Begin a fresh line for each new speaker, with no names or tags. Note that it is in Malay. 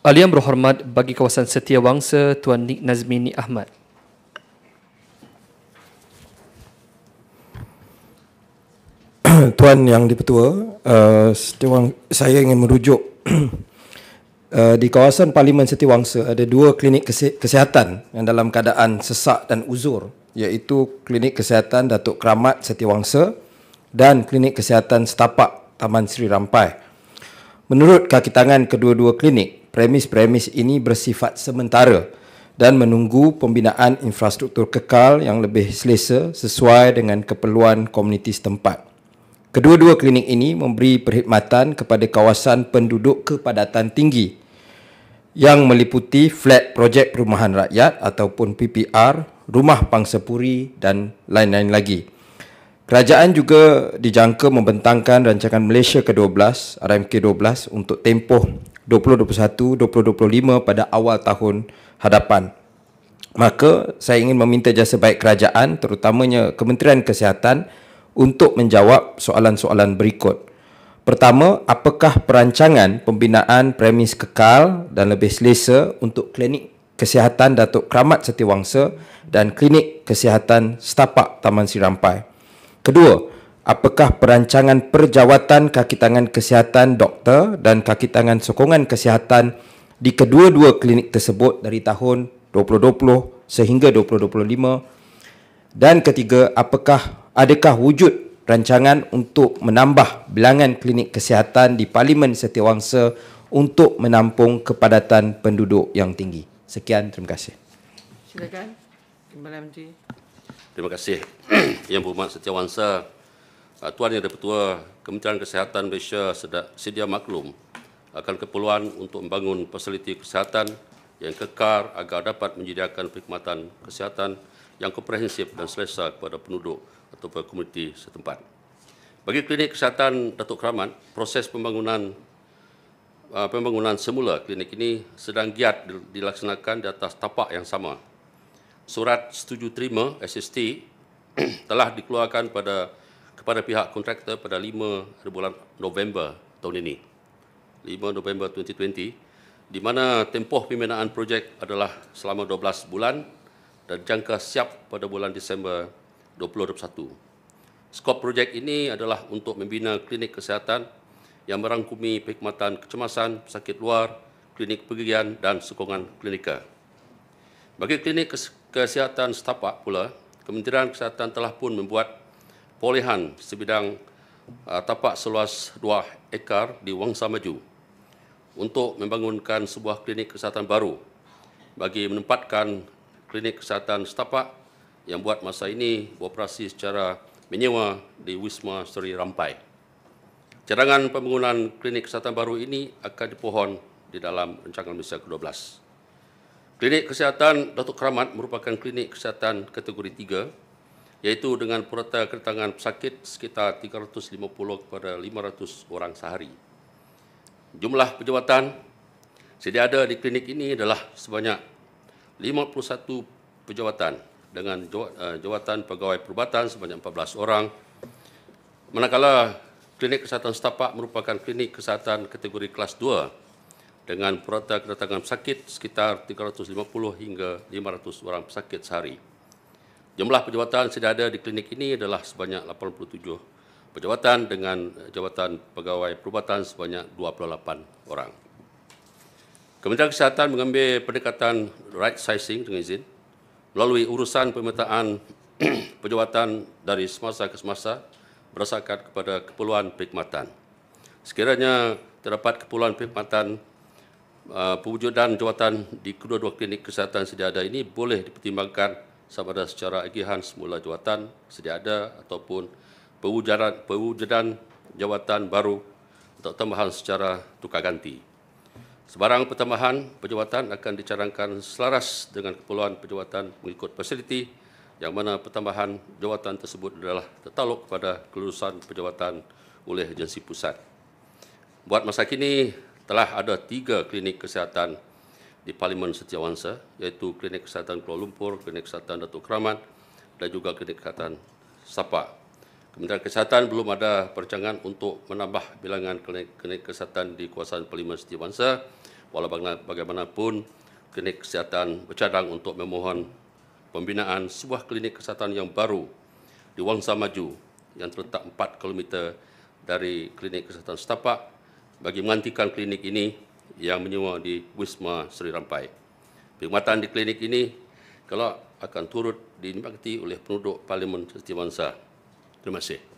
Alian berhormat bagi kawasan Setiawangsa Tuan Nik Nazmini Ahmad.
Tuan Yang Dipertua, uh, saya ingin merujuk uh, di kawasan Parlimen Setiwangsa ada dua klinik kesihatan yang dalam keadaan sesak dan uzur iaitu Klinik Kesihatan Datuk Keramat Setiwangsa dan Klinik Kesihatan Setapak Taman Sri Rampai. Menurut kaki tangan kedua-dua klinik, premis-premis ini bersifat sementara dan menunggu pembinaan infrastruktur kekal yang lebih selesa sesuai dengan keperluan komuniti setempat. Kedua-dua klinik ini memberi perkhidmatan kepada kawasan penduduk kepadatan tinggi yang meliputi flat projek perumahan rakyat ataupun PPR, rumah pangsa puri dan lain-lain lagi. Kerajaan juga dijangka membentangkan rancangan Malaysia ke-12, RMK-12 untuk tempoh 2021, 2025 pada awal tahun hadapan. Maka saya ingin meminta jasa baik kerajaan terutamanya Kementerian Kesihatan untuk menjawab soalan-soalan berikut. Pertama, apakah perancangan pembinaan premis kekal dan lebih selesa untuk klinik kesihatan Datuk Keramat Setiawangsa dan klinik kesihatan setapak Taman Sirampai? Kedua, Apakah perancangan perjawatan kaki tangan kesihatan doktor dan kaki tangan sokongan kesihatan di kedua-dua klinik tersebut dari tahun 2020 sehingga 2025? Dan ketiga, apakah adakah wujud rancangan untuk menambah bilangan klinik kesihatan di Parlimen Setiawangsa untuk menampung kepadatan penduduk yang tinggi? Sekian, terima kasih.
Silakan, Timbalan Menteri. Terima kasih, Yang Berhormat Setiawangsa uh, Tuan Yang Dipertua Kementerian Kesihatan Malaysia sedak, sedia maklum akan keperluan untuk membangun fasiliti kesihatan yang kekar agar dapat menyediakan perkhidmatan kesihatan yang komprehensif dan selesa kepada penduduk atau komuniti setempat. Bagi klinik kesihatan Datuk Keramat, proses pembangunan ah, pembangunan semula klinik ini sedang giat dilaksanakan di atas tapak yang sama. Surat setuju terima SST telah dikeluarkan pada kepada pihak kontraktor pada 5 bulan November tahun ini. 5 November 2020 di mana tempoh pembinaan projek adalah selama 12 bulan dan jangka siap pada bulan Disember 2021. Skop projek ini adalah untuk membina klinik kesihatan yang merangkumi perkhidmatan kecemasan, sakit luar, klinik pergerian dan sokongan klinikal. Bagi klinik kesihatan setapak pula, Kementerian Kesihatan telah pun membuat polehan sebidang uh, tapak seluas 2 ekar di Wangsa Maju untuk membangunkan sebuah klinik kesihatan baru bagi menempatkan klinik kesihatan setapak yang buat masa ini beroperasi secara menyewa di Wisma Seri Rampai. Cadangan pembangunan klinik kesihatan baru ini akan dipohon di dalam Rancangan Malaysia ke-12. Klinik Kesihatan Datuk Keramat merupakan klinik kesihatan kategori iaitu dengan purata kedatangan pesakit sekitar 350 kepada 500 orang sehari. Jumlah perjawatan sedia ada di klinik ini adalah sebanyak 51 perjawatan dengan eh, jawatan pegawai perubatan sebanyak 14 orang. Manakala klinik kesihatan setapak merupakan klinik kesihatan kategori kelas 2 dengan purata kedatangan pesakit sekitar 350 hingga 500 orang pesakit sehari. Jumlah perjabatan sedia ada di klinik ini adalah sebanyak 87 perjabatan dengan eh, jawatan pegawai perubatan sebanyak 28 orang. Kementerian Kesihatan mengambil pendekatan right sizing dengan izin melalui urusan pemetaan perjabatan dari semasa ke semasa berdasarkan kepada keperluan perkhidmatan. Sekiranya terdapat keperluan perkhidmatan Uh, eh, pewujudan jawatan di kedua-dua klinik kesihatan sedia ada ini boleh dipertimbangkan sama ada secara agihan semula jawatan sedia ada ataupun pewujudan perwujudan jawatan baru atau tambahan secara tukar ganti. Sebarang pertambahan pejabatan akan dicarangkan selaras dengan keperluan pejabatan mengikut fasiliti yang mana pertambahan jawatan tersebut adalah tertaluk kepada kelulusan pejabatan oleh agensi pusat. Buat masa kini telah ada tiga klinik kesihatan di Parlimen Setiawansa yaitu Klinik Kesihatan Kuala Lumpur, Klinik Kesihatan Datuk Keramat dan juga Klinik Kesihatan Sapa. Kementerian Kesihatan belum ada perancangan untuk menambah bilangan klinik-klinik kesihatan di kawasan Parlimen Setiawansa walaupun bagaimanapun klinik kesihatan bercadang untuk memohon pembinaan sebuah klinik kesihatan yang baru di Wangsa Maju yang terletak 4 km dari klinik kesihatan setapak bagi menggantikan klinik ini yang menyewa di Wisma Seri Rampai. Perkhidmatan di klinik ini kelak akan turut dinikmati oleh penduduk Parlimen Setiawansa. Terima kasih.